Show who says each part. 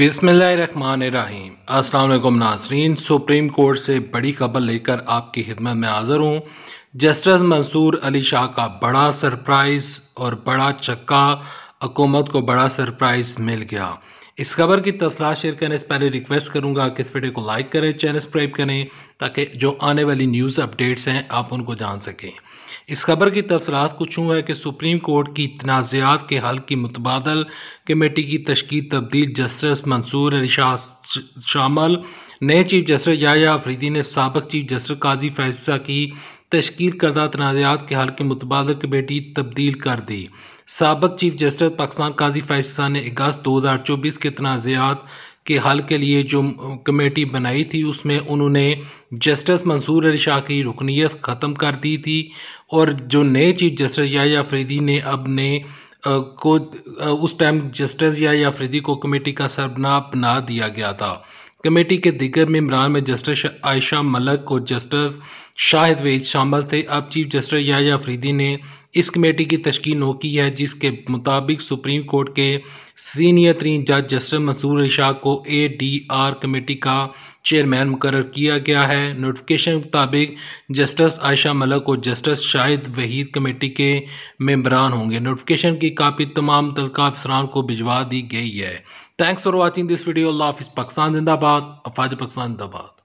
Speaker 1: बिसमीम अस्सलाम नाजरीन सुप्रीम कोर्ट से बड़ी खबर लेकर आपकी खिदमत में हाज़िर हूँ जस्टिस मंसूर अली शाह का बड़ा सरप्राइज़ और बड़ा चक्का हकूमत को बड़ा सरप्राइज़ मिल गया इस खबर की तफरा शेयर करने से पहले रिक्वेस्ट करूंगा कि इस वीडियो को लाइक करें चैनल सब्सक्राइब करें ताकि जो आने वाली न्यूज़ अपडेट्स हैं आप उनको जान सकें इस खबर की तफरात कुछ यूँ है कि सुप्रीम कोर्ट की तनाज़ात के हल की मुतबादल कमेटी की तश्ील तब्दील जस्टिस मंसूर अली शामल नए चीफ जस्टिस या अफरीदी ने सबक चीफ जस्टिस काजी फैसला की तश्कील करदा तनाज़ात के हल के मुतबाद कमेटी तब्दील कर दी सबक चीफ जस्टिस पाकिस्तान काजी फ़ैसा ने अगस्त दो हज़ार चौबीस के तनाज़ात के हल के लिए जो कमेटी बनाई थी उसमें उन्होंने जस्टिस मंसूर अली शाह की रुकनीत ख़त्म कर दी थी और जो नए चीफ जस्टिस या अफरीदी ने अब ने आ, को आ, उस टाइम जस्टिस या अफरीदी को कमेटी का सरबना बना दिया गया था कमेटी के दिगर मम्बरान में जस्टिस आयशा मलक और जस्टिस शाहिद वेद शामिल थे अब चीफ जस्टिस याया फरीदी ने इस कमेटी की तश्कील की है जिसके मुताबिक सुप्रीम कोर्ट के सीनियर तरीन जज जस्टिस मंसूर शाह को ए डी आर कमेटी का चेयरमैन मुकर किया गया है नोटिफिकेशन के मुताबिक जस्टिस आयशा मलक और जस्टिस शाहिद वहीद कमेटी के मेम्बरान होंगे नोटिफिकेशन की कापी तमाम तलका अफसरान को भिजवा दी गई है Thanks for watching this video. Allah Hafiz Pakistan Zindabad. Afaj Pakistan Zindabad.